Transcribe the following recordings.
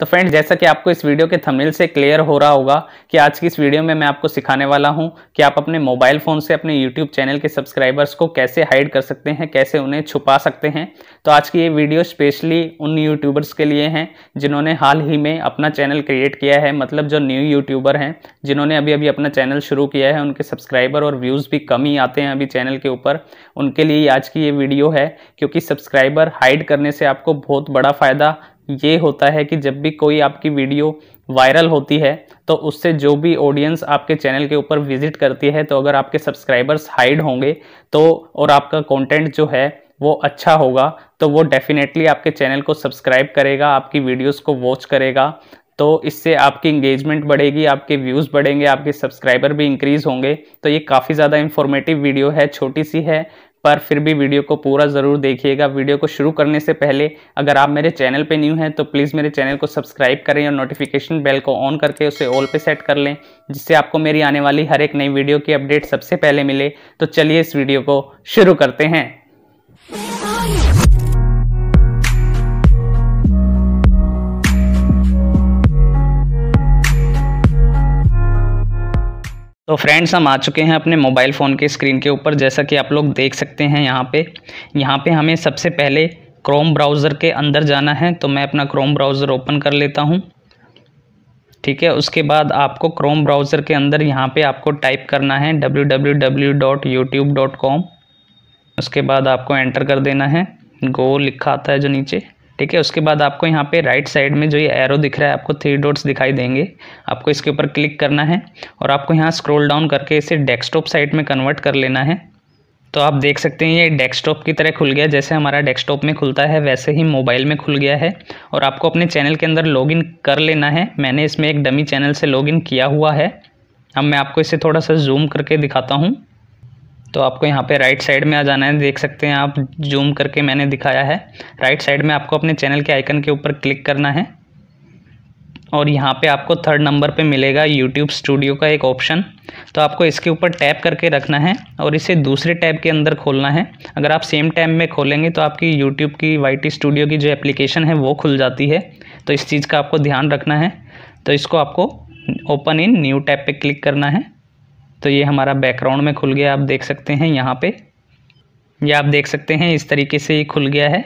तो फ्रेंड्स जैसा कि आपको इस वीडियो के थंबनेल से क्लियर हो रहा होगा कि आज की इस वीडियो में मैं आपको सिखाने वाला हूं कि आप अपने मोबाइल फ़ोन से अपने यूट्यूब चैनल के सब्सक्राइबर्स को कैसे हाइड कर सकते हैं कैसे उन्हें छुपा सकते हैं तो आज की ये वीडियो स्पेशली उन यूट्यूबर्स के लिए हैं जिन्होंने हाल ही में अपना चैनल क्रिएट किया है मतलब जो न्यू यूट्यूबर हैं जिन्होंने अभी अभी अपना चैनल शुरू किया है उनके सब्सक्राइबर और व्यूज़ भी कम ही आते हैं अभी चैनल के ऊपर उनके लिए आज की ये वीडियो है क्योंकि सब्सक्राइबर हाइड करने से आपको बहुत बड़ा फ़ायदा ये होता है कि जब भी कोई आपकी वीडियो वायरल होती है तो उससे जो भी ऑडियंस आपके चैनल के ऊपर विजिट करती है तो अगर आपके सब्सक्राइबर्स हाइड होंगे तो और आपका कंटेंट जो है वो अच्छा होगा तो वो डेफिनेटली आपके चैनल को सब्सक्राइब करेगा आपकी वीडियोस को वॉच करेगा तो इससे आपकी इंगेजमेंट बढ़ेगी आपके व्यूज़ बढ़ेंगे आपके सब्सक्राइबर भी इंक्रीज़ होंगे तो ये काफ़ी ज़्यादा इंफॉर्मेटिव वीडियो है छोटी सी है पर फिर भी वीडियो को पूरा ज़रूर देखिएगा वीडियो को शुरू करने से पहले अगर आप मेरे चैनल पे न्यू हैं तो प्लीज़ मेरे चैनल को सब्सक्राइब करें और नोटिफिकेशन बेल को ऑन करके उसे ऑल पे सेट कर लें जिससे आपको मेरी आने वाली हर एक नई वीडियो की अपडेट सबसे पहले मिले तो चलिए इस वीडियो को शुरू करते हैं तो फ्रेंड्स हम आ चुके हैं अपने मोबाइल फ़ोन के स्क्रीन के ऊपर जैसा कि आप लोग देख सकते हैं यहाँ पे यहाँ पे हमें सबसे पहले क्रोम ब्राउज़र के अंदर जाना है तो मैं अपना क्रोम ब्राउज़र ओपन कर लेता हूँ ठीक है उसके बाद आपको क्रोम ब्राउज़र के अंदर यहाँ पे आपको टाइप करना है www.youtube.com उसके बाद आपको एंटर कर देना है गो लिखा आता है जो नीचे ठीक है उसके बाद आपको यहाँ पे राइट साइड में जो ये एरो दिख रहा है आपको थ्री डॉट्स दिखाई देंगे आपको इसके ऊपर क्लिक करना है और आपको यहाँ स्क्रॉल डाउन करके इसे डेस्कटॉप साइट में कन्वर्ट कर लेना है तो आप देख सकते हैं ये डेस्कटॉप की तरह खुल गया जैसे हमारा डेस्कटॉप में खुलता है वैसे ही मोबाइल में खुल गया है और आपको अपने चैनल के अंदर लॉगिन कर लेना है मैंने इसमें एक डमी चैनल से लॉगिन किया हुआ है अब मैं आपको इसे थोड़ा सा जूम करके दिखाता हूँ तो आपको यहाँ पे राइट साइड में आ जाना है देख सकते हैं आप जूम करके मैंने दिखाया है राइट साइड में आपको अपने चैनल के आइकन के ऊपर क्लिक करना है और यहाँ पे आपको थर्ड नंबर पे मिलेगा यूट्यूब स्टूडियो का एक ऑप्शन तो आपको इसके ऊपर टैप करके रखना है और इसे दूसरे टैब के अंदर खोलना है अगर आप सेम टैब में खोलेंगे तो आपकी यूट्यूब की वाई स्टूडियो की जो एप्लीकेशन है वो खुल जाती है तो इस चीज़ का आपको ध्यान रखना है तो इसको आपको ओपन इन न्यू टैब पर क्लिक करना है तो ये हमारा बैकग्राउंड में खुल गया आप देख सकते हैं यहाँ पे ये आप देख सकते हैं इस तरीके से ये खुल गया है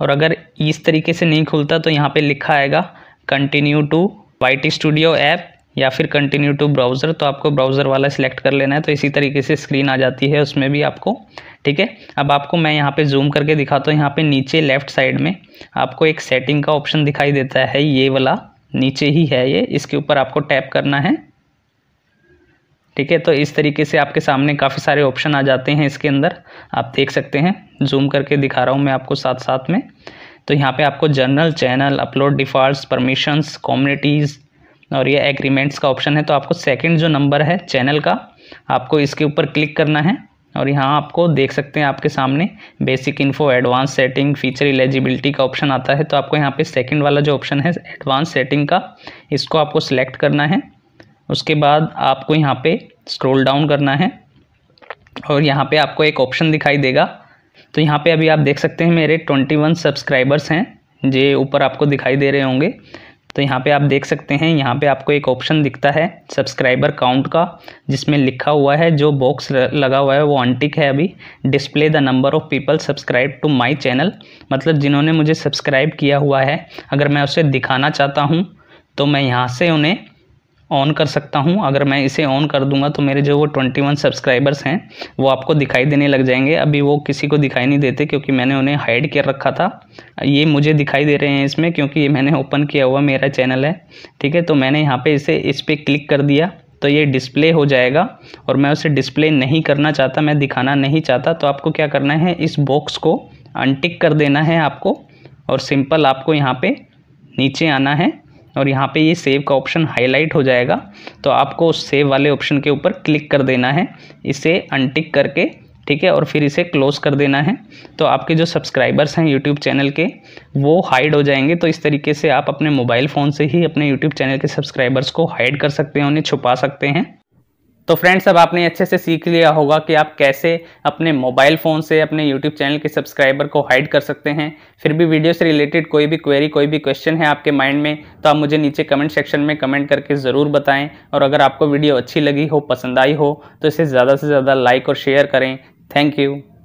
और अगर इस तरीके से नहीं खुलता तो यहाँ पे लिखा आएगा continue to T studio app या फिर कंटिन्यू टू ब्राउज़र तो आपको ब्राउज़र वाला सिलेक्ट कर लेना है तो इसी तरीके से स्क्रीन आ जाती है उसमें भी आपको ठीक है अब आपको मैं यहाँ पे जूम करके दिखाता हूँ यहाँ पे नीचे लेफ्ट साइड में आपको एक सेटिंग का ऑप्शन दिखाई देता है ये वाला नीचे ही है ये इसके ऊपर आपको टैप करना है ठीक है तो इस तरीके से आपके सामने काफ़ी सारे ऑप्शन आ जाते हैं इसके अंदर आप देख सकते हैं जूम करके दिखा रहा हूँ मैं आपको साथ साथ में तो यहाँ पे आपको general channel upload default permissions communities और ये एग्रीमेंट्स का ऑप्शन है तो आपको सेकंड जो नंबर है चैनल का आपको इसके ऊपर क्लिक करना है और यहाँ आपको देख सकते हैं आपके सामने basic info advance setting feature eligibility का ऑप्शन आता है तो आपको यहाँ पे सेकंड वाला जो ऑप्शन है एडवांस सेटिंग का इसको आपको सिलेक्ट करना है उसके बाद आपको यहाँ पे स्क्रॉल डाउन करना है और यहाँ पे आपको एक ऑप्शन दिखाई देगा तो यहाँ पे अभी आप देख सकते हैं मेरे 21 सब्सक्राइबर्स हैं जे ऊपर आपको दिखाई दे रहे होंगे तो यहाँ पे आप देख सकते हैं यहाँ पे आपको एक ऑप्शन दिखता है सब्सक्राइबर काउंट का जिसमें लिखा हुआ है जो बॉक्स लगा हुआ है वो अनटिक है अभी display the number of people subscribe to my channel मतलब जिन्होंने मुझे सब्सक्राइब किया हुआ है अगर मैं उसे दिखाना चाहता हूँ तो मैं यहाँ से उन्हें ऑन कर सकता हूँ अगर मैं इसे ऑन कर दूंगा तो मेरे जो वो ट्वेंटी वन सब्सक्राइबर्स हैं वो आपको दिखाई देने लग जाएंगे अभी वो किसी को दिखाई नहीं देते क्योंकि मैंने उन्हें हाइड कर रखा था ये मुझे दिखाई दे रहे हैं इसमें क्योंकि ये मैंने ओपन किया हुआ मेरा चैनल है ठीक है तो मैंने यहाँ पर इसे इस पर क्लिक कर दिया तो ये डिस्प्ले हो जाएगा और मैं उसे डिस्प्ले नहीं करना चाहता मैं दिखाना नहीं चाहता तो आपको क्या करना है इस बॉक्स को अनटिक कर देना है आपको और सिंपल आपको यहाँ पर नीचे आना है और यहाँ पे ये सेव का ऑप्शन हाईलाइट हो जाएगा तो आपको उस सेव वाले ऑप्शन के ऊपर क्लिक कर देना है इसे अनटिक करके ठीक है और फिर इसे क्लोज़ कर देना है तो आपके जो सब्सक्राइबर्स हैं यूट्यूब चैनल के वो हाइड हो जाएंगे तो इस तरीके से आप अपने मोबाइल फ़ोन से ही अपने यूट्यूब चैनल के सब्सक्राइबर्स को हाइड कर सकते हैं उन्हें छुपा सकते हैं तो फ्रेंड्स अब आपने अच्छे से सीख लिया होगा कि आप कैसे अपने मोबाइल फ़ोन से अपने यूट्यूब चैनल के सब्सक्राइबर को हाइड कर सकते हैं फिर भी वीडियो से रिलेटेड कोई भी क्वेरी कोई भी क्वेश्चन है आपके माइंड में तो आप मुझे नीचे कमेंट सेक्शन में कमेंट करके ज़रूर बताएं और अगर आपको वीडियो अच्छी लगी हो पसंद आई हो तो इसे ज़्यादा से ज़्यादा लाइक और शेयर करें थैंक यू